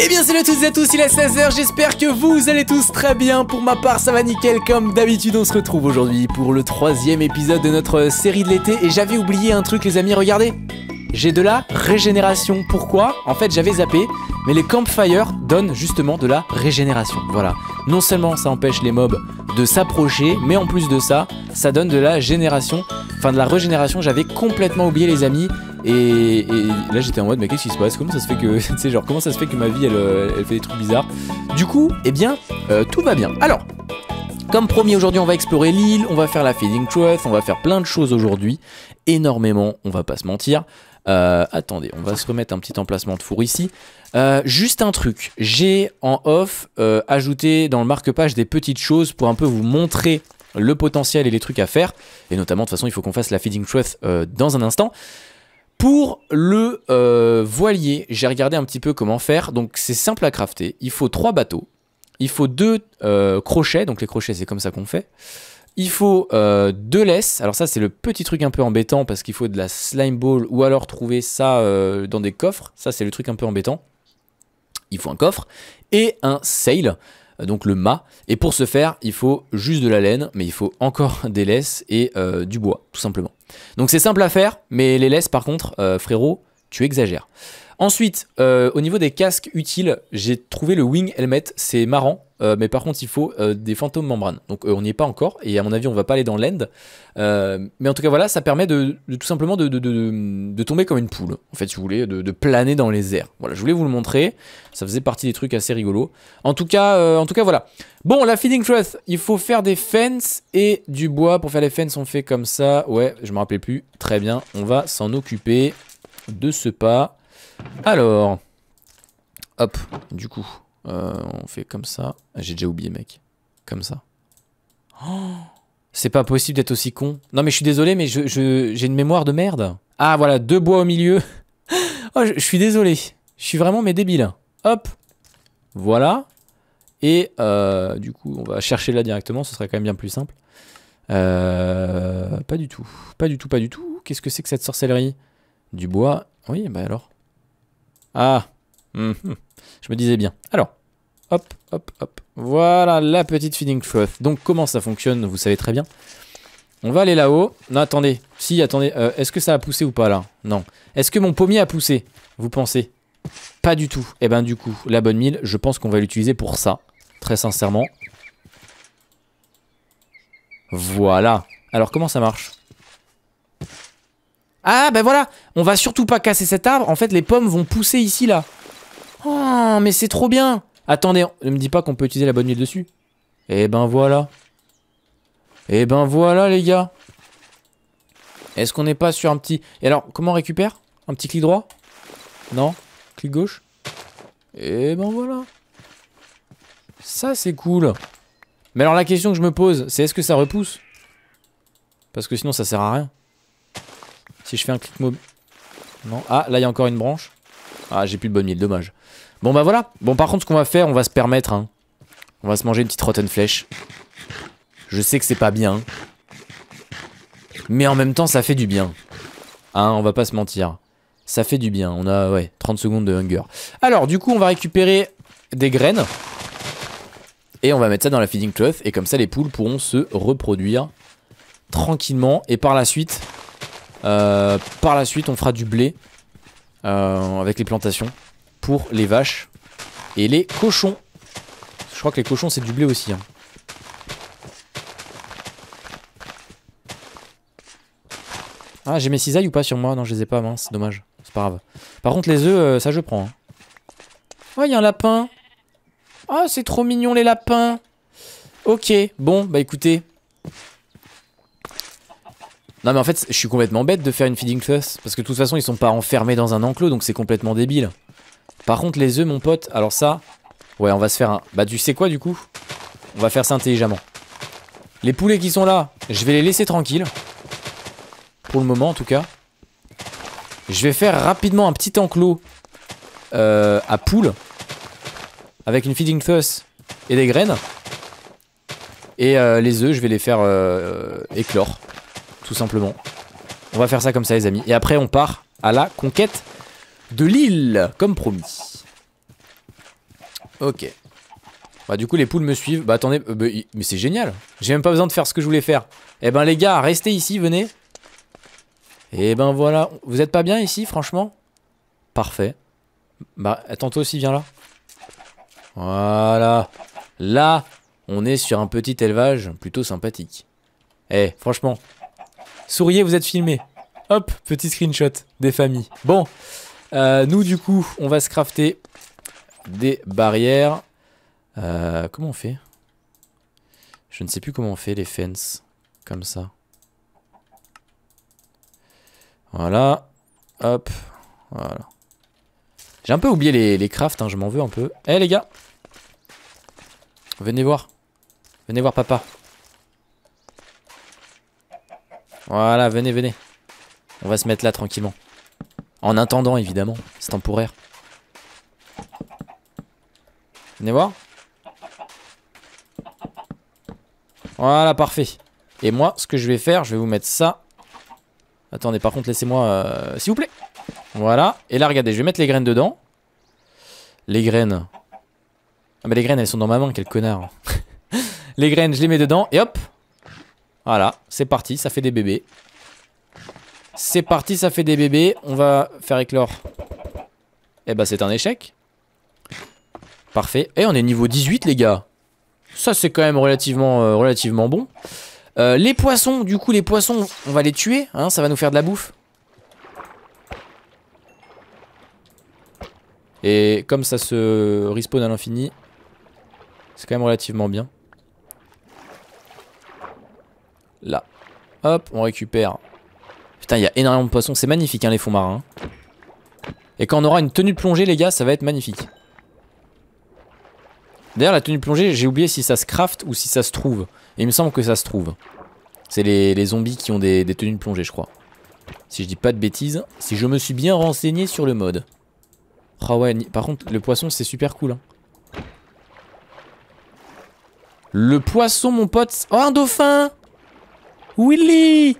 Eh bien salut à toutes et à tous, il est 16h, j'espère que vous allez tous très bien, pour ma part ça va nickel comme d'habitude on se retrouve aujourd'hui pour le troisième épisode de notre série de l'été et j'avais oublié un truc les amis, regardez j'ai de la régénération. Pourquoi En fait, j'avais zappé, mais les campfires donnent justement de la régénération. Voilà. Non seulement ça empêche les mobs de s'approcher, mais en plus de ça, ça donne de la génération, enfin de la régénération. J'avais complètement oublié les amis. Et, là j'étais en mode mais qu'est-ce qui se passe Comment ça se fait que genre comment ça se fait que ma vie elle, euh, fait des trucs bizarres Du coup eh bien euh, tout va bien. Alors comme promis, aujourd'hui, on va explorer l'île, on va faire la Feeding Truth, on va faire plein de choses aujourd'hui. Énormément, on va pas se mentir. Euh, attendez, on va se remettre un petit emplacement de four ici. Euh, juste un truc, j'ai en off euh, ajouté dans le marque-page des petites choses pour un peu vous montrer le potentiel et les trucs à faire. Et notamment, de toute façon, il faut qu'on fasse la feeding truth dans un instant. Pour le voilier, j'ai regardé un petit peu comment faire. Donc c'est simple à crafter. Il faut trois bateaux. Il faut deux crochets. Donc les crochets, c'est comme ça qu'on fait. Il faut euh, deux laisses. Alors ça, c'est le petit truc un peu embêtant parce qu'il faut de la slime ball ou alors trouver ça euh, dans des coffres. Ça, c'est le truc un peu embêtant. Il faut un coffre et un sail, donc le mât. Et pour ce faire, il faut juste de la laine, mais il faut encore des laisses et euh, du bois, tout simplement. Donc c'est simple à faire, mais les laisses, par contre, frérot, tu exagères. Ensuite, euh, au niveau des casques utiles, j'ai trouvé le Wing Helmet, c'est marrant. Euh, mais par contre, il faut euh, des fantômes membranes. Donc, on n'y est pas encore. Et à mon avis, on va pas aller dans l'end. mais en tout cas, voilà, ça permet de, tout simplement de, tomber comme une poule. En fait, si vous voulez, de, planer dans les airs. Voilà, je voulais vous le montrer. Ça faisait partie des trucs assez rigolos. En tout cas, en tout cas voilà. Bon, la feeding truth, il faut faire des fences et du bois. Pour faire les fences, on fait comme ça. Ouais, je me rappelais plus. Très bien, on va s'en occuper de ce pas. Alors, hop, du coup, euh, on fait comme ça. Ah, j'ai déjà oublié, mec. Comme ça. c'est pas possible d'être aussi con. Non, mais je suis désolé, mais j'ai je, une mémoire de merde. Ah, voilà, deux bois au milieu. oh, je, suis désolé. Je suis vraiment mais débile. Hop, voilà. Et euh, du coup, on va chercher là directement, ce serait quand même bien plus simple. Euh, pas du tout. Pas du tout, pas du tout. Qu'est-ce que c'est que cette sorcellerie Du bois. Oui, bah alors. Ah, hmm. je me disais bien. Alors, hop, hop, hop. Voilà la petite feeding trough. Donc, comment ça fonctionne, vous savez très bien. On va aller là-haut. Non, attendez. Si, attendez. Euh, est-ce que ça a poussé ou pas, là Non. Est-ce que mon pommier a poussé, vous pensez Pas du tout. Eh ben, du coup, la bonne mille, je pense qu'on va l'utiliser pour ça. Très sincèrement. Voilà. Alors, comment ça marche ah, ben voilà, on va surtout pas casser cet arbre. En fait, les pommes vont pousser ici, là. Oh, mais c'est trop bien. Attendez, ne me dis pas qu'on peut utiliser la bonne huile dessus. Eh ben voilà. Eh ben voilà, les gars. Est-ce qu'on n'est pas sur un petit... Et alors, comment on récupère Un petit clic droit Non Clic gauche Et eh ben voilà. Ça, c'est cool. Mais alors, la question que je me pose, c'est est-ce que ça repousse Parce que sinon, ça sert à rien. Si je fais un clic mobile. Non. Ah, là, il y a encore une branche. Ah, j'ai plus de bonne mille, dommage. Bon, bah voilà. Bon, par contre, ce qu'on va faire, on va se permettre. Hein. On va se manger une petite rotten flèche. Je sais que c'est pas bien. Mais en même temps, ça fait du bien. Hein, on va pas se mentir. Ça fait du bien. On a, ouais, 30 secondes de hunger. Alors, du coup, on va récupérer des graines. Et on va mettre ça dans la feeding cloth. Et comme ça, les poules pourront se reproduire tranquillement. Et par la suite, euh, par la suite, on fera du blé euh, avec les plantations pour les vaches et les cochons. Je crois que les cochons, c'est du blé aussi. Hein. Ah, j'ai mes cisailles ou pas sur moi Non, je les ai pas, mince, dommage. C'est pas grave. Par contre, les œufs, euh, ça je prends. Hein. Oh, il y a un lapin. Ah, oh, c'est trop mignon les lapins. Ok, bon, bah écoutez, non mais en fait, je suis complètement bête de faire une feeding fuss parce que de toute façon, ils sont pas enfermés dans un enclos, donc c'est complètement débile. Par contre, les œufs, mon pote, alors ça... Ouais, on va se faire un... Bah tu sais quoi, du coup On va faire ça intelligemment. Les poulets qui sont là, je vais les laisser tranquilles. Pour le moment, en tout cas. Je vais faire rapidement un petit enclos euh, à poules. Avec une feeding fuss et des graines. Et euh, les œufs, je vais les faire euh, éclore tout simplement. On va faire ça comme ça les amis. Et après on part à la conquête de l'île, comme promis. Ok. Bah du coup les poules me suivent. Bah attendez, euh, bah, mais c'est génial. J'ai même pas besoin de faire ce que je voulais faire. Eh ben les gars, restez ici, venez. Et eh ben voilà, vous êtes pas bien ici franchement Parfait. Bah attends toi aussi viens là. Voilà. Là, on est sur un petit élevage plutôt sympathique. Eh, franchement, Souriez, vous êtes filmé. Hop, petit screenshot des familles. Bon, euh, nous du coup, on va se crafter des barrières. Euh, comment on fait Je ne sais plus comment on fait les fences. Comme ça. Voilà. Hop. Voilà. J'ai un peu oublié les, les crafts, hein, je m'en veux un peu. Eh les gars Venez voir. Venez voir papa. Voilà, venez, venez. On va se mettre là tranquillement. En attendant, évidemment. C'est temporaire. Venez voir. Voilà, parfait. Et moi, ce que je vais faire, je vais vous mettre ça. Attendez, par contre, laissez-moi... Euh, s'il vous plaît. Voilà. Et là, regardez, je vais mettre les graines dedans. Les graines. Ah les graines, elles sont dans ma main, quel connard. les graines, je les mets dedans. Et hop, voilà, c'est parti, ça fait des bébés. C'est parti, ça fait des bébés. On va faire éclore. Eh bah c'est un échec. Parfait. Et eh, on est niveau 18 les gars. Ça c'est quand même relativement, euh, relativement bon. Euh, les poissons, du coup les poissons, on va les tuer. Hein, ça va nous faire de la bouffe. Et comme ça se respawn à l'infini, c'est quand même relativement bien. Là. Hop, on récupère. Putain, il y a énormément de poissons. C'est magnifique, hein, les fonds marins. Et quand on aura une tenue de plongée, les gars, ça va être magnifique. D'ailleurs, la tenue de plongée, j'ai oublié si ça se craft ou si ça se trouve. Et il me semble que ça se trouve. C'est les, zombies qui ont des, tenues de plongée, je crois. Si je dis pas de bêtises. Si je me suis bien renseigné sur le mode. Ah ouais, par contre, le poisson, c'est super cool. Hein. Le poisson, mon pote. Oh, un dauphin Willy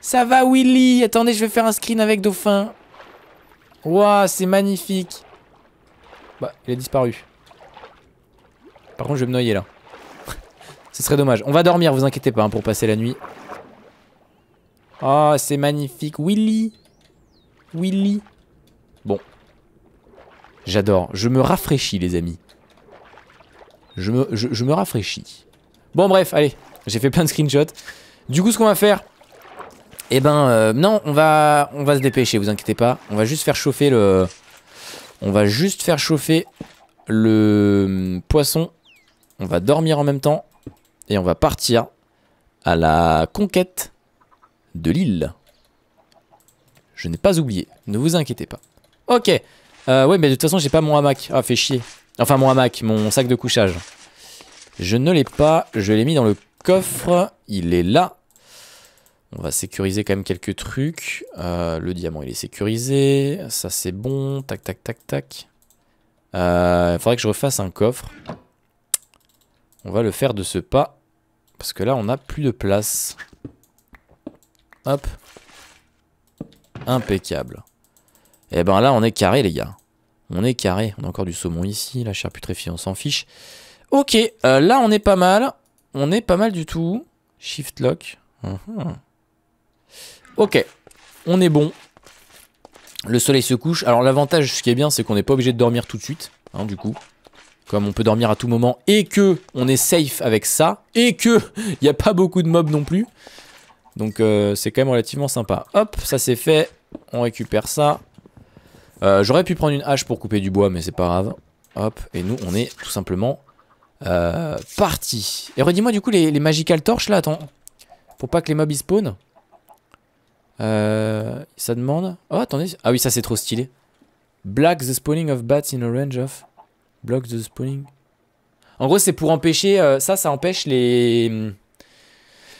Ça va, Willy Attendez, je vais faire un screen avec Dauphin. Waouh, c'est magnifique. Bah, il a disparu. Par contre, je vais me noyer, là. Ce serait dommage. On va dormir, vous inquiétez pas, hein, pour passer la nuit. Oh, c'est magnifique. Willy Willy Bon. J'adore. Je me rafraîchis, les amis. Je me, je me rafraîchis. Bon, bref, allez. J'ai fait plein de screenshots. Du coup, ce qu'on va faire, eh ben, euh, non, on va, on va se dépêcher, vous inquiétez pas. On va juste faire chauffer le... On va juste faire chauffer le hum, poisson. On va dormir en même temps. Et on va partir à la conquête de l'île. Je n'ai pas oublié, ne vous inquiétez pas. Ok, euh, ouais, mais de toute façon, j'ai pas mon hamac. Ah, fait chier. Enfin, mon hamac, mon sac de couchage. Je ne l'ai pas, je l'ai mis dans le coffre. Il est là. On va sécuriser quand même quelques trucs. Euh, le diamant, il est sécurisé. Ça, c'est bon. Tac, tac, tac, tac. Il euh, faudrait que je refasse un coffre. On va le faire de ce pas. Parce que là, on n'a plus de place. Hop. Impeccable. Et eh ben là, on est carré, les gars. On est carré. On a encore du saumon ici. La chair putréfiée, on s'en fiche. Ok, euh, là, on est pas mal. On est pas mal du tout. Shift lock. Mhm. Ok, on est bon. Le soleil se couche. Alors l'avantage, ce qui est bien, c'est qu'on n'est pas obligé de dormir tout de suite, hein, du coup. Comme on peut dormir à tout moment et que on est safe avec ça et que il n'y a pas beaucoup de mobs non plus. Donc euh, c'est quand même relativement sympa. Hop, ça c'est fait. On récupère ça. Euh, j'aurais pu prendre une hache pour couper du bois, mais c'est pas grave. Hop, et nous on est tout simplement euh, parti. Et redis-moi du coup les, les magical torches là, attends. Faut pas que les mobs ils spawnent. Euh, ça demande... Oh, attendez. Ah oui, ça c'est trop stylé. Black the spawning of bats in a range of... Block the spawning... En gros, c'est pour empêcher... Euh, ça, ça empêche les...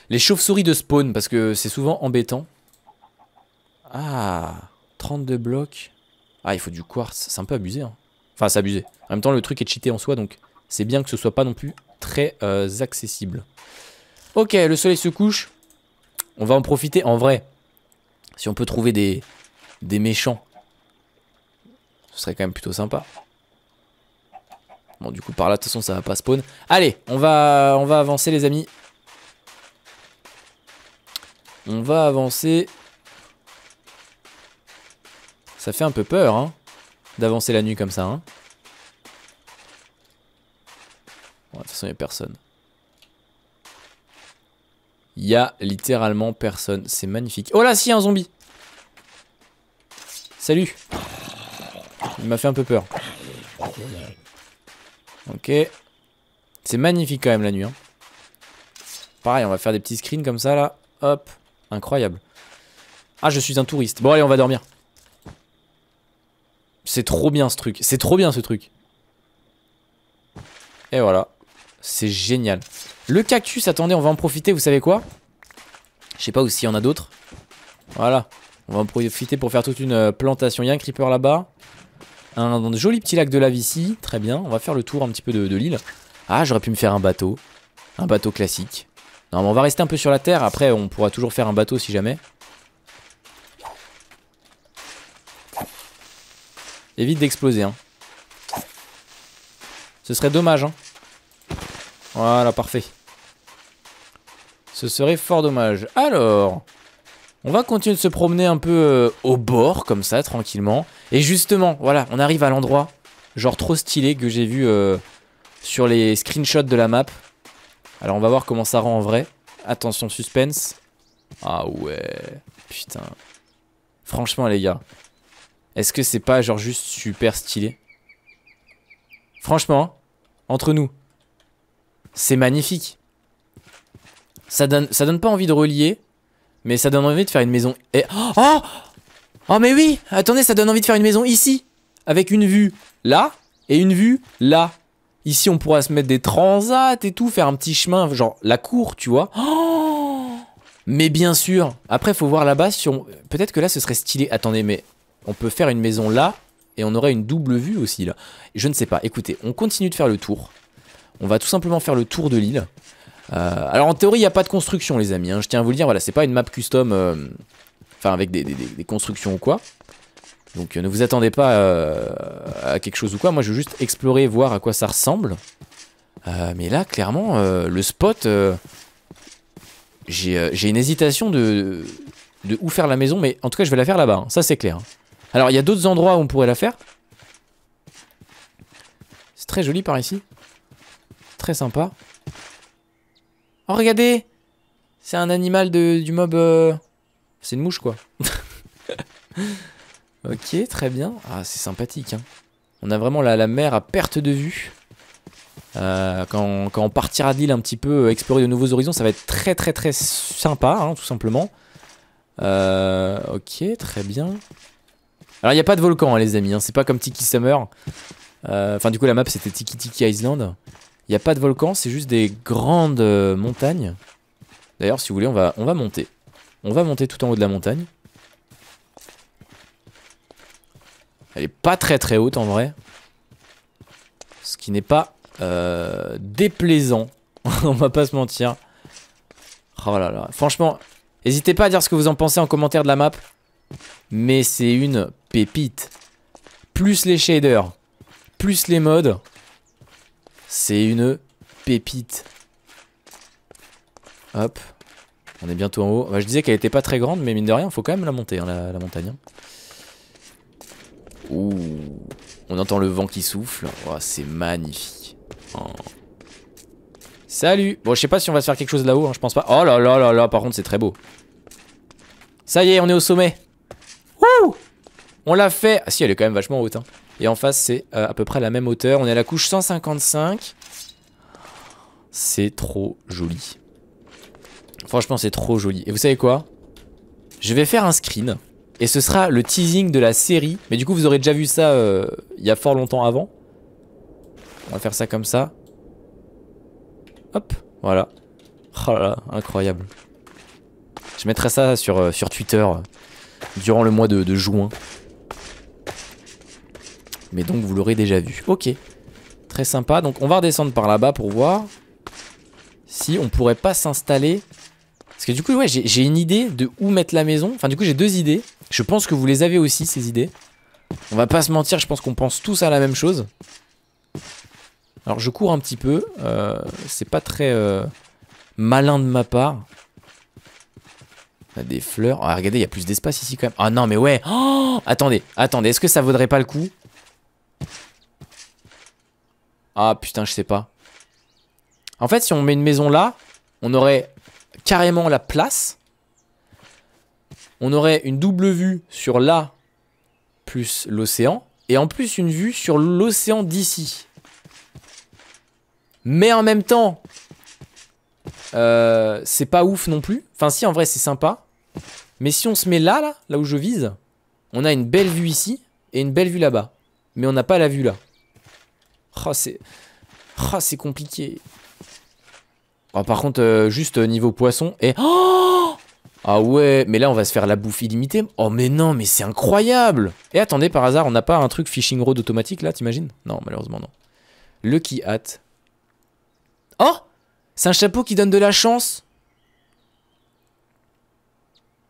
Les chauves-souris de spawn, parce que c'est souvent embêtant. Ah, 32 blocs. Ah, il faut du quartz. C'est un peu abusé. Hein. Enfin, c'est abusé. En même temps, le truc est cheaté en soi, donc c'est bien que ce soit pas non plus très euh, accessible. Ok, le soleil se couche. On va en profiter en vrai. Si on peut trouver des, des méchants, ce serait quand même plutôt sympa. Bon, du coup, par là, de toute façon, ça va pas spawn. Allez, on va, on va avancer, les amis. On va avancer. Ça fait un peu peur, hein, d'avancer la nuit comme ça, hein. Bon, de toute façon, il n'y a personne. Il y a littéralement personne. C'est magnifique. Oh là, si, un zombie Salut Il m'a fait un peu peur. Ok. C'est magnifique quand même la nuit. Hein. Pareil, on va faire des petits screens comme ça là. Hop. Incroyable. Ah, je suis un touriste. Bon, allez, on va dormir. C'est trop bien ce truc. C'est trop bien ce truc. Et voilà. C'est génial. Le cactus, attendez, on va en profiter, vous savez quoi Je sais pas s'il y en a d'autres. Voilà. On va en profiter pour faire toute une euh, plantation. Il y a un creeper là-bas. Un, de joli petit lac de lave ici. Très bien. On va faire le tour un petit peu de, de l'île. Ah, j'aurais pu me faire un bateau. Un bateau classique. Non, mais on va rester un peu sur la terre. Après, on pourra toujours faire un bateau si jamais. Évite d'exploser. Hein. Ce serait dommage. Hein. Voilà, parfait. Ce serait fort dommage. Alors, on va continuer de se promener un peu euh, au bord, comme ça, tranquillement. Et justement, voilà, on arrive à l'endroit, genre trop stylé, que j'ai vu euh, sur les screenshots de la map. Alors, on va voir comment ça rend en vrai. Attention, suspense. Ah ouais, putain. Franchement, les gars, est-ce que c'est pas genre juste super stylé Franchement, hein, entre nous, c'est magnifique. Ça donne, ça donne pas envie de relier, mais ça donne envie de faire une maison. Et... Oh! oh Oh mais oui Attendez, ça donne envie de faire une maison ici Avec une vue là, et une vue là. Ici, on pourra se mettre des transats et tout, faire un petit chemin, genre la cour, tu vois. Oh! mais bien sûr Après, faut voir là-bas si on... Peut-être que là, ce serait stylé. Attendez, mais on peut faire une maison là, et on aurait une double vue aussi, là. Je ne sais pas. Écoutez, on continue de faire le tour. On va tout simplement faire le tour de l'île. Euh, alors en théorie, il n'y a pas de construction, les amis. Hein. Je tiens à vous le dire, voilà, c'est pas une map custom, euh, enfin avec des, constructions ou quoi. Donc euh, ne vous attendez pas à quelque chose ou quoi. Moi, je veux juste explorer, voir à quoi ça ressemble. mais là, clairement, le spot, j'ai une hésitation de, de où faire la maison, mais en tout cas, je vais la faire là-bas, hein. ça c'est clair. Hein. Alors, il y a d'autres endroits où on pourrait la faire. C'est très joli par ici. Très sympa. Oh, regardez C'est un animal de, du mob... Euh. C'est une mouche, quoi. ok, très bien. Ah, c'est sympathique, hein. On a vraiment la, la, mer à perte de vue. Euh, quand, on partira l'île un petit peu, euh, explorer de nouveaux horizons, ça va être très très très sympa, hein, tout simplement. ok, très bien. Alors il n'y a pas de volcan hein, les amis, c'est pas comme Tiki Summer. Enfin du coup la map c'était Tiki Tiki Island. Il n'y a pas de volcan, c'est juste des grandes euh, montagnes. D'ailleurs, si vous voulez, on va, on va monter. On va monter tout en haut de la montagne. Elle est pas très très haute en vrai. Ce qui n'est pas euh, déplaisant. on va pas se mentir. Oh là là. Franchement, n'hésitez pas à dire ce que vous en pensez en commentaire de la map. Mais c'est une pépite. Plus les shaders, plus les modes. C'est une pépite. Hop. On est bientôt en haut. Bah, je disais qu'elle était pas très grande, mais mine de rien, il faut quand même la monter, hein, la, montagne. Hein. Ouh. On entend le vent qui souffle. Oh, c'est magnifique. Oh. Salut Bon, je sais pas si on va se faire quelque chose là-haut, hein, je pense pas. Oh là là là là, par contre, c'est très beau. Ça y est, on est au sommet. Ouh. On l'a fait Ah si, elle est quand même vachement haute. Hein. Et en face, c'est euh, à peu près la même hauteur. On est à la couche 155. C'est trop joli. Franchement, c'est trop joli. Et vous savez quoi Je vais faire un screen. Et ce sera le teasing de la série. Mais du coup, vous aurez déjà vu ça euh, il y a fort longtemps avant. On va faire ça comme ça. Hop, voilà. Oh là là, incroyable. Je mettrai ça sur, euh, sur Twitter durant le mois de juin. Mais donc vous l'aurez déjà vu. Ok, très sympa. Donc on va redescendre par là-bas pour voir si on pourrait pas s'installer. Parce que du coup, ouais, j'ai une idée de où mettre la maison. Enfin, du coup, j'ai deux idées. Je pense que vous les avez aussi, ces idées. On va pas se mentir, je pense qu'on pense tous à la même chose. Alors je cours un petit peu, euh, c'est pas très euh, malin de ma part. des fleurs. Ah regardez, il y a plus d'espace ici quand même. Ah non mais ouais. Oh, attendez, attendez, est-ce que ça vaudrait pas le coup ah putain, je sais pas. En fait, si on met une maison là, on aurait carrément la place. On aurait une double vue sur là plus l'océan. Et en plus une vue sur l'océan d'ici. Mais en même temps, euh, c'est pas ouf non plus. Enfin si, en vrai, c'est sympa. Mais si on se met là, là, là où je vise, on a une belle vue ici et une belle vue là-bas. Mais on n'a pas la vue là. Oh, c'est... Oh, c'est compliqué. Oh, par contre, euh, juste euh, niveau poisson et... Oh ah ouais, mais là on va se faire la bouffe illimitée. Oh mais non, mais c'est incroyable Et eh, attendez, par hasard, on n'a pas un truc fishing rod automatique là, t'imagines Non, malheureusement non. Lucky hat Oh C'est un chapeau qui donne de la chance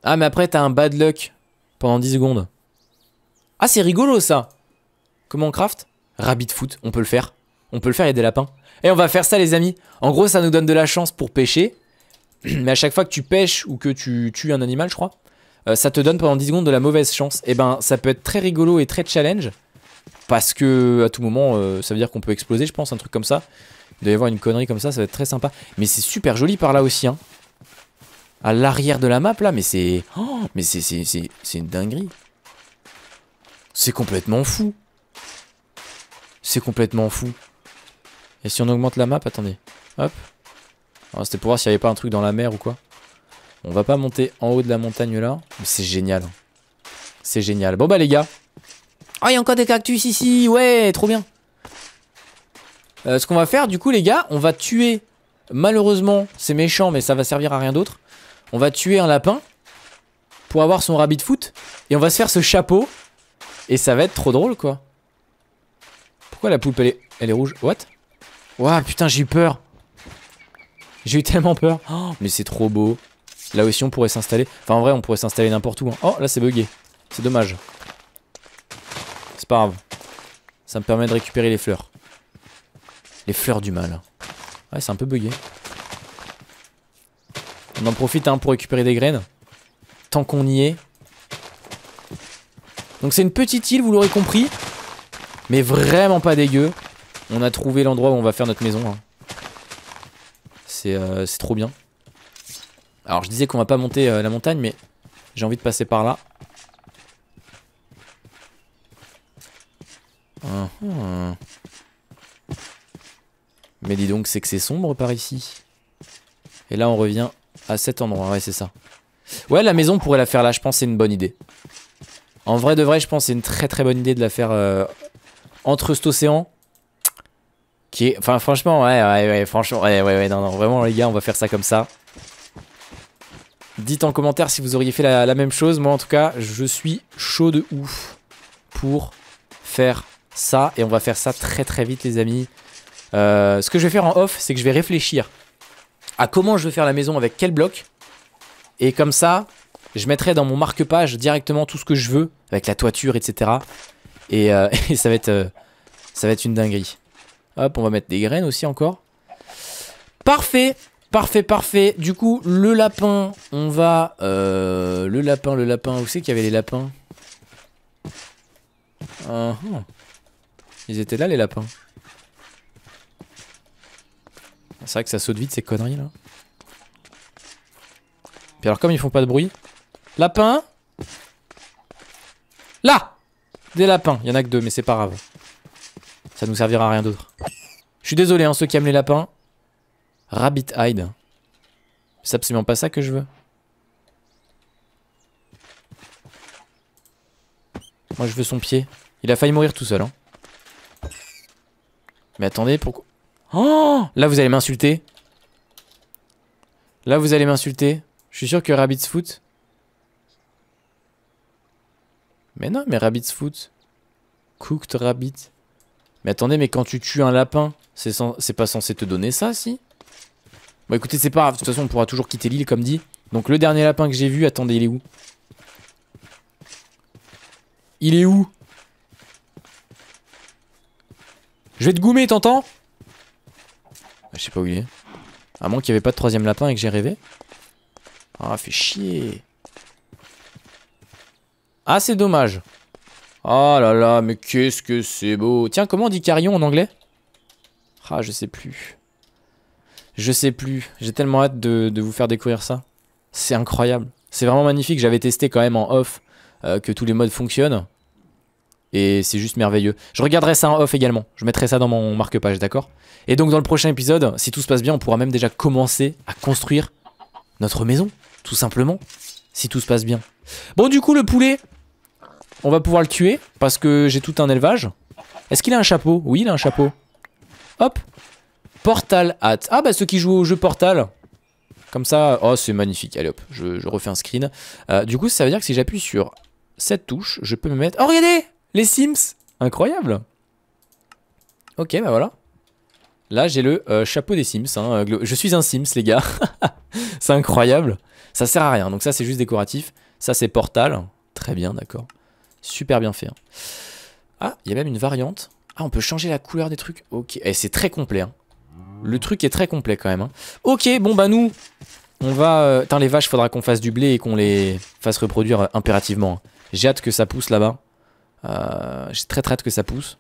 Ah mais après t'as un bad luck pendant 10 secondes. Ah c'est rigolo ça Comment on craft rabbit foot, on peut le faire. On peut le faire, il y a des lapins. Et eh, on va faire ça les amis. En gros, ça nous donne de la chance pour pêcher. Mais à chaque fois que tu pêches ou que tu tues un animal, je crois, euh, ça te donne pendant 10 secondes de la mauvaise chance. Et eh ben, ça peut être très rigolo et très challenge. Parce que à tout moment, euh, ça veut dire qu'on peut exploser, je pense, un truc comme ça. Il doit y avoir une connerie comme ça, ça va être très sympa. Mais c'est super joli par là aussi, hein. À l'arrière de la map, là, mais c'est... Oh, mais c'est une dinguerie. C'est complètement fou. C'est complètement fou. Et si on augmente la map, attendez. Hop. Ah, c'était pour voir s'il n'y avait pas un truc dans la mer ou quoi. On va pas monter en haut de la montagne là. c'est génial. C'est génial. Bon bah les gars. oh, il y a encore des cactus ici. Ouais, trop bien. Euh, ce qu'on va faire du coup les gars, on va tuer... Malheureusement, c'est méchant mais ça va servir à rien d'autre. On va tuer un lapin pour avoir son rabbit foot. Et on va se faire ce chapeau. Et ça va être trop drôle quoi. Pourquoi la poupe elle est, elle rouge What Waouh putain j'ai eu peur J'ai eu tellement peur oh, Mais c'est trop beau Là aussi on pourrait s'installer Enfin en vrai on pourrait s'installer n'importe où hein. Oh là c'est bugué C'est dommage C'est pas grave Ça me permet de récupérer les fleurs Les fleurs du mal Ouais c'est un peu bugué On en profite hein, pour récupérer des graines Tant qu'on y est donc c'est une petite île, vous l'aurez compris. Mais vraiment pas dégueu. On a trouvé l'endroit où on va faire notre maison. Hein. Euh, c'est trop bien. Alors je disais qu'on va pas monter euh, la montagne, mais j'ai envie de passer par là. Uh-huh. Mais dis donc, c'est que c'est sombre par ici. Et là, on revient à cet endroit. Ouais, c'est ça. Ouais, la maison, pourrait la faire là. Je pense c'est une bonne idée. En vrai de vrai, je pense c'est une très très bonne idée de la faire euh, entre cet océan qui est... Enfin, franchement, ouais, ouais, ouais, franchement, ouais, ouais, ouais, non, non, vraiment, les gars, on va faire ça comme ça. Dites en commentaire si vous auriez fait la, même chose. Moi, en tout cas, je suis chaud de ouf pour faire ça. Et on va faire ça très, très vite, les amis. Euh, ce que je vais faire en off, c'est que je vais réfléchir à comment je vais faire la maison, avec quel bloc. Et comme ça, je mettrai dans mon marque-page directement tout ce que je veux, avec la toiture, etc. Euh, et, ça, va être, euh, ça va être une dinguerie. Hop, on va mettre des graines aussi encore. Parfait Parfait, parfait. Du coup, le lapin, on va... Euh, le lapin, le lapin. Où c'est qu'il y avait les lapins ah, ah. Ils étaient là, les lapins. C'est vrai que ça saute vite, ces conneries, là. Puis alors, comme ils font pas de bruit... Lapin Là des lapins, il y en a que deux, mais c'est pas grave. Ça nous servira à rien d'autre. Je suis désolé, hein, ceux qui aiment les lapins. Rabbit hide. C'est absolument pas ça que je veux. Moi, je veux son pied. Il a failli mourir tout seul. Hein. Mais attendez, pourquoi... Oh Là, vous allez m'insulter. Là, vous allez m'insulter. Je suis sûr que Rabbit's Foot... Mais non, mais rabbit's foot. Cooked rabbit. Mais attendez, mais quand tu tues un lapin, c'est pas censé te donner ça, si Bon, écoutez, c'est pas grave. De toute façon, on pourra toujours quitter l'île, comme dit. Donc, le dernier lapin que j'ai vu, attendez, il est où Il est où Je vais te goumer, t'entends ah, Je sais pas où il est. À moins qu'il y avait pas de troisième lapin et que j'ai rêvé. Ah, fait chier. Ah, c'est dommage. Oh là là, mais qu'est-ce que c'est beau. Tiens, comment on dit carillon en anglais Ah, je sais plus. Je sais plus. J'ai tellement hâte de, vous faire découvrir ça. C'est incroyable. C'est vraiment magnifique. J'avais testé quand même en off euh, que tous les modes fonctionnent. Et c'est juste merveilleux. Je regarderai ça en off également. Je mettrai ça dans mon marque-page, d'accord Et donc dans le prochain épisode, si tout se passe bien, on pourra même déjà commencer à construire notre maison, tout simplement. Si tout se passe bien. Bon, du coup, le poulet, on va pouvoir le tuer parce que j'ai tout un élevage. Est-ce qu'il a un chapeau Oui, il a un chapeau. Hop. Portal Hat. Ah bah ceux qui jouent au jeu Portal. Comme ça. Oh, c'est magnifique. Allez hop, je, refais un screen. Euh, du coup, ça veut dire que si j'appuie sur cette touche, je peux me mettre... Oh, regardez Les Sims Incroyable Ok, bah voilà. Là, j'ai le euh, chapeau des Sims. Hein, euh, je suis un Sims, les gars. c'est incroyable. Ça sert à rien. Donc ça, c'est juste décoratif. Ça, c'est Portal. Très bien, d'accord. Super bien fait. Hein. Ah, il y a même une variante. Ah, on peut changer la couleur des trucs. Ok, eh, c'est très complet. Hein. Le truc est très complet quand même. Hein. Ok, bon bah nous, on va... Euh, Attends les vaches, faudra qu'on fasse du blé et qu'on les fasse reproduire euh, impérativement. J'ai hâte que ça pousse là-bas. Euh, j'ai très très hâte que ça pousse.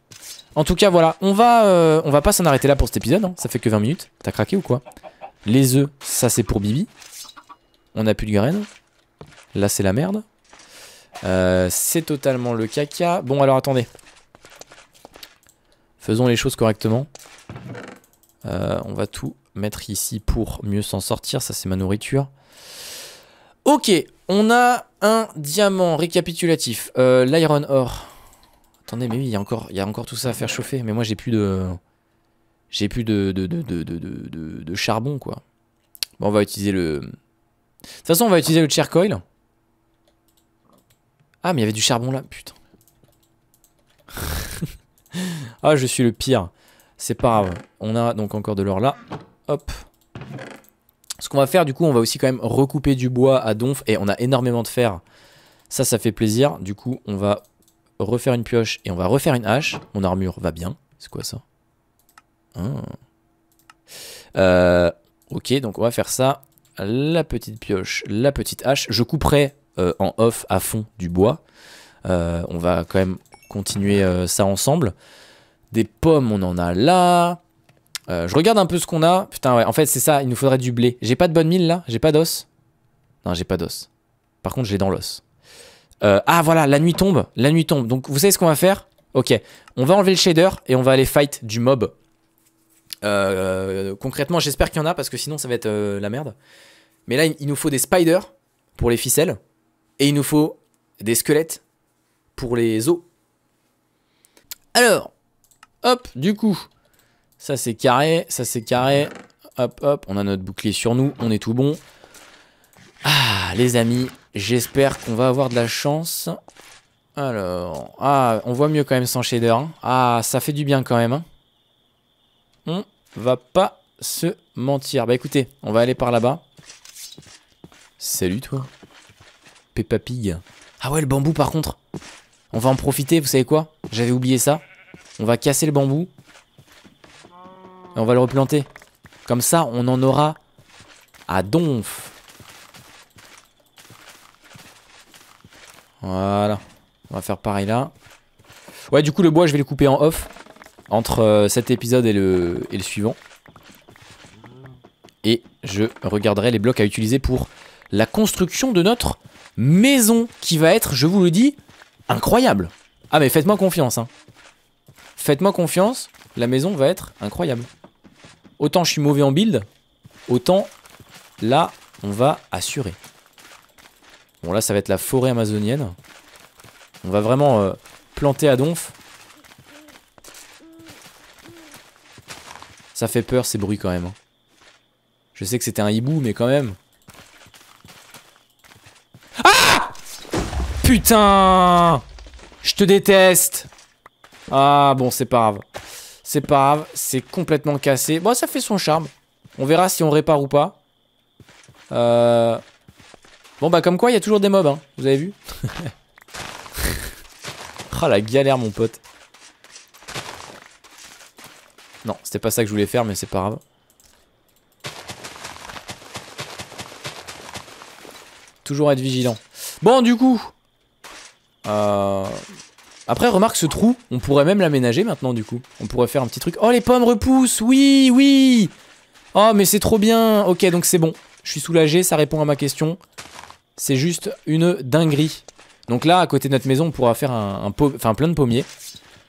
En tout cas, voilà, on va, on va pas s'en arrêter là pour cet épisode. Ça fait que 20 minutes. T'as craqué ou quoi Les œufs, ça c'est pour Bibi. On a plus de graines. Là, c'est la merde. Euh, c'est totalement le caca. Bon, alors attendez. Faisons les choses correctement. Euh, on va tout mettre ici pour mieux s'en sortir. Ça, c'est ma nourriture. Ok, on a un diamant récapitulatif. Euh, L'iron ore. Attendez, mais oui, il y, a encore, y a encore tout ça à faire chauffer. Mais moi, j'ai plus de... J'ai plus de de, de, de, de, charbon, quoi. Bon, on va utiliser le... De toute façon, on va utiliser le chair ah, mais il y avait du charbon là, putain. ah, je suis le pire. C'est pas grave. On a donc encore de l'or là. Hop. Ce qu'on va faire, du coup, on va aussi quand même recouper du bois à donf. Et on a énormément de fer. Ça, ça fait plaisir. Du coup, on va refaire une pioche et on va refaire une hache. Mon armure va bien. C'est quoi ça ah. euh, Ok, donc on va faire ça. La petite pioche, la petite hache. Je couperai euh, en off à fond du bois. Euh, on va quand même continuer euh, ça ensemble. Des pommes, on en a là. je regarde un peu ce qu'on a. Putain, ouais, en fait, c'est ça, il nous faudrait du blé. J'ai pas de bonne mille, là J'ai pas d'os Non, j'ai pas d'os. Par contre, j'ai dans l'os. ah, voilà, la nuit tombe. La nuit tombe. Donc, vous savez ce qu'on va faire Ok, on va enlever le shader et on va aller fight du mob. concrètement, j'espère qu'il y en a parce que sinon, ça va être la merde. Mais là, il nous faut des spiders pour les ficelles. Et il nous faut des squelettes pour les os. Alors, hop, du coup, ça c'est carré, ça c'est carré. Hop, hop, on a notre bouclier sur nous, on est tout bon. Ah, les amis, j'espère qu'on va avoir de la chance. Alors, ah, on voit mieux quand même sans shader. Hein. Ah, ça fait du bien quand même. Hein. On va pas se mentir. Bah écoutez, on va aller par là-bas. Salut toi. Peppa Ah ouais, le bambou par contre. On va en profiter, vous savez quoi J'avais oublié ça. On va casser le bambou. Et on va le replanter. Comme ça, on en aura à donf. Voilà. On va faire pareil là. Ouais, du coup, le bois, je vais le couper en off. Entre euh, cet épisode et le, et le suivant. Et je regarderai les blocs à utiliser pour la construction de notre maison qui va être, je vous le dis, incroyable. Ah mais faites-moi confiance. Hein. Faites-moi confiance, la maison va être incroyable. Autant je suis mauvais en build, autant là, on va assurer. Bon là, ça va être la forêt amazonienne. On va vraiment euh, planter à donf. Ça fait peur ces bruits quand même. Hein. Je sais que c'était un hibou, mais quand même. Putain Je te déteste Ah bon, c'est pas grave. C'est pas grave, c'est complètement cassé. Bon, ça fait son charme. On verra si on répare ou pas. Euh... Bon, bah comme quoi, il y a toujours des mobs, hein. Vous avez vu Ah, oh, la galère, mon pote. Non, c'était pas ça que je voulais faire, mais c'est pas grave. Toujours être vigilant. Bon, du coup, euh, après, remarque ce trou, on pourrait même l'aménager maintenant du coup. On pourrait faire un petit truc. Oh, les pommes repoussent, oui, oui Oh, mais c'est trop bien Ok, donc c'est bon. Je suis soulagé, ça répond à ma question. C'est juste une dinguerie. Donc là, à côté de notre maison, on pourra faire un, enfin, plein de pommiers.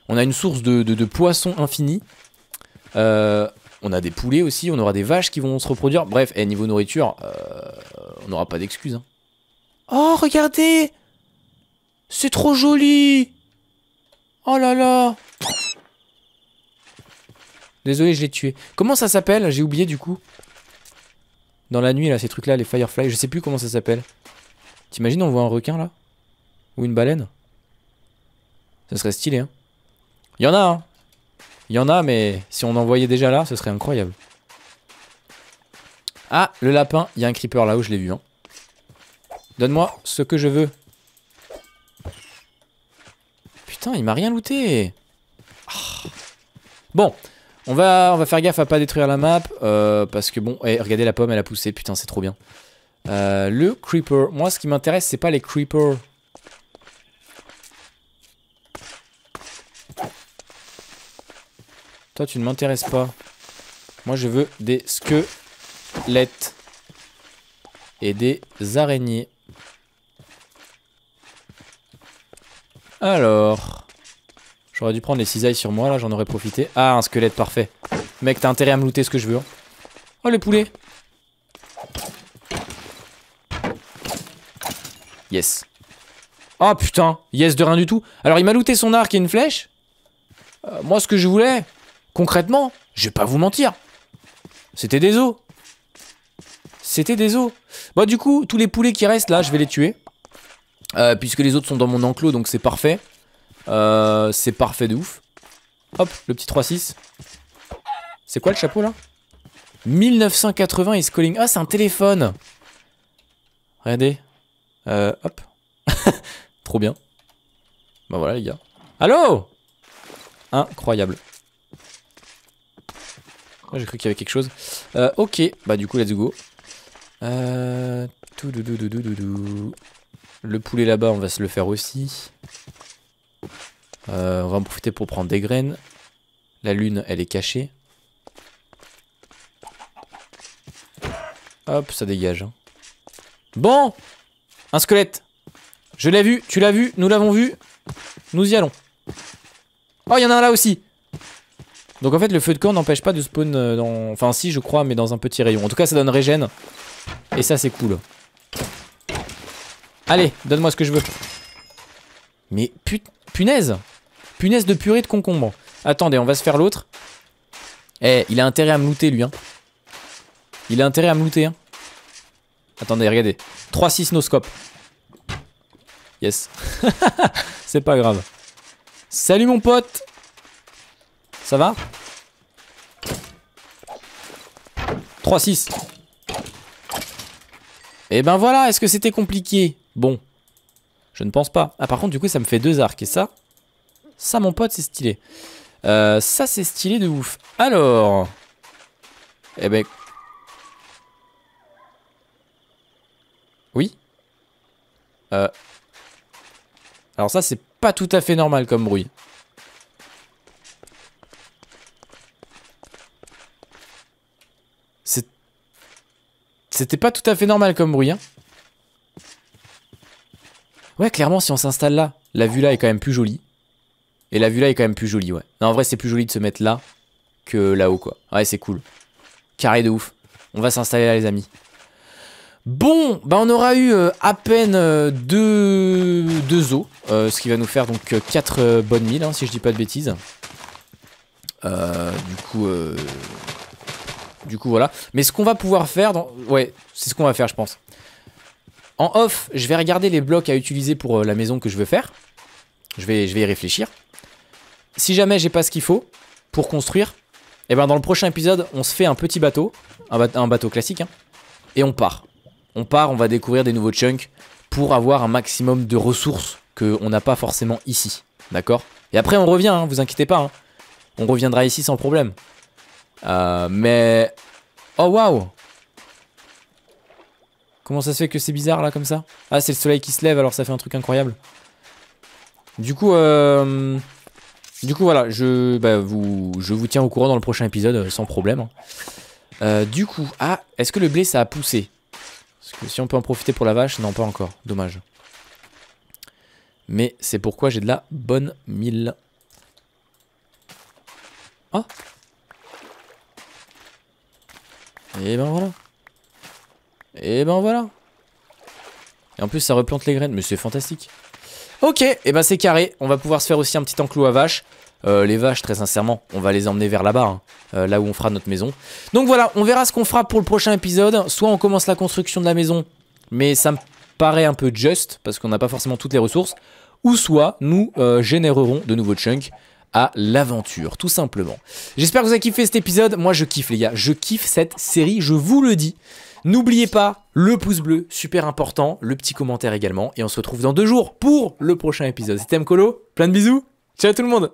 On a une source de, poissons infinis. Euh, on a des poulets aussi, on aura des vaches qui vont se reproduire. Bref, et niveau nourriture, euh, on n'aura pas d'excuses. Hein. Oh, regardez c'est trop joli Oh là là Désolé, je l'ai tué. Comment ça s'appelle J'ai oublié du coup. Dans la nuit, là, ces trucs-là, les fireflies je sais plus comment ça s'appelle. T'imagines, on voit un requin, là Ou une baleine Ça serait stylé, hein Il y en a, hein Il y en a, mais si on en voyait déjà là, ce serait incroyable. Ah, le lapin, il y a un creeper là-haut, je l'ai vu, hein. Donne-moi ce que je veux. Putain, il m'a rien looté ah. Bon, on va, on va faire gaffe à pas détruire la map, euh, parce que bon, eh, regardez la pomme, elle a poussé, putain, c'est trop bien. Euh, le creeper, moi ce qui m'intéresse, c'est pas les creepers. Toi, tu ne m'intéresses pas. Moi, je veux des squelettes et des araignées. Alors... J'aurais dû prendre les cisailles sur moi, là, j'en aurais profité. Ah, un squelette, parfait. Mec, t'as intérêt à me looter ce que je veux. Hein. Oh, les poulets. Yes. Oh, putain Yes de rien du tout. Alors, il m'a looté son arc et une flèche euh, Moi, ce que je voulais, concrètement, je vais pas vous mentir, c'était des os. C'était des os. Bon, bah, du coup, tous les poulets qui restent, là, je vais les tuer. Euh, puisque les autres sont dans mon enclos, donc c'est parfait. Euh, c'est parfait de ouf. Hop, le petit 3-6. C'est quoi le chapeau là 1980 is calling. Ah, c'est un téléphone Regardez. Euh, hop. Trop bien. Bah voilà les gars. Allô Incroyable. J'ai cru qu'il y avait quelque chose. ok, bah du coup, let's go. Euh... Tout, tout, tout, le poulet là-bas, on va se le faire aussi. Euh, on va en profiter pour prendre des graines. La lune, elle est cachée. Hop, ça dégage. Hein. Bon Un squelette Je l'ai vu, tu l'as vu, nous l'avons vu. Nous y allons. Oh, il y en a un là aussi Donc en fait, le feu de camp n'empêche pas de spawn euh, dans... Enfin si, je crois, mais dans un petit rayon. En tout cas, ça donne régène. Et ça, c'est cool. Allez, donne-moi ce que je veux. Mais punaise Punaise de purée de concombre. Attendez, on va se faire l'autre. Eh, il a intérêt à me looter, lui. Hein. Il a intérêt à me looter. Hein. Attendez, regardez. 3-6 no Yes. C'est pas grave. Salut, mon pote Ça va 3-6. Et eh ben voilà, est-ce que c'était compliqué Bon, je ne pense pas. Ah par contre du coup ça me fait deux arcs et ça, ça mon pote c'est stylé. Euh, ça c'est stylé de ouf. Alors, eh ben... Oui euh... Alors ça c'est pas tout à fait normal comme bruit. C'était pas tout à fait normal comme bruit. Hein. Ouais, clairement, si on s'installe là, la vue là est quand même plus jolie. Et la vue là est quand même plus jolie, ouais. Non, en vrai, c'est plus joli de se mettre là que là-haut, quoi. Ouais, c'est cool. Carré de ouf. On va s'installer là, les amis. Bon, bah on aura eu euh, à peine euh, deux, deux eaux, ce qui va nous faire donc 4 euh, bonnes milles, hein, si je dis pas de bêtises. du coup, du coup voilà. Mais ce qu'on va pouvoir faire, dans... ouais, c'est ce qu'on va faire, je pense. En off, je vais regarder les blocs à utiliser pour euh, la maison que je veux faire. Je vais, je vais y réfléchir. Si jamais j'ai pas ce qu'il faut pour construire, et eh ben, dans le prochain épisode, on se fait un petit bateau, un, bateau classique, hein, et on part. On part, on va découvrir des nouveaux chunks pour avoir un maximum de ressources qu'on n'a pas forcément ici. D'accord Et après, on revient, hein, vous inquiétez pas. Hein. On reviendra ici sans problème. Euh, mais... Oh waouh Comment ça se fait que c'est bizarre là comme ça Ah c'est le soleil qui se lève alors ça fait un truc incroyable. Du coup, euh, du coup voilà, je, bah, vous, je vous tiens au courant dans le prochain épisode euh, sans problème. Hein. Euh, du coup, ah, est-ce que le blé ça a poussé Parce que si on peut en profiter pour la vache, non pas encore, dommage. Mais c'est pourquoi j'ai de la bonne mille. Ah Et eh ben voilà et ben voilà. Et en plus, ça replante les graines, mais c'est fantastique. Ok, et ben c'est carré. On va pouvoir se faire aussi un petit enclos à vaches. Euh, les vaches, très sincèrement, on va les emmener vers là-bas, hein. euh, là où on fera notre maison. Donc voilà, on verra ce qu'on fera pour le prochain épisode. Soit on commence la construction de la maison, mais ça me paraît un peu juste, parce qu'on n'a pas forcément toutes les ressources. Ou soit nous euh, générerons de nouveaux chunks à l'aventure, tout simplement. J'espère que vous avez kiffé cet épisode. Moi, je kiffe, les gars. Je kiffe cette série, je vous le dis. N'oubliez pas le pouce bleu, super important, le petit commentaire également. Et on se retrouve dans deux jours pour le prochain épisode. C'était Mkolo, plein de bisous. Ciao tout le monde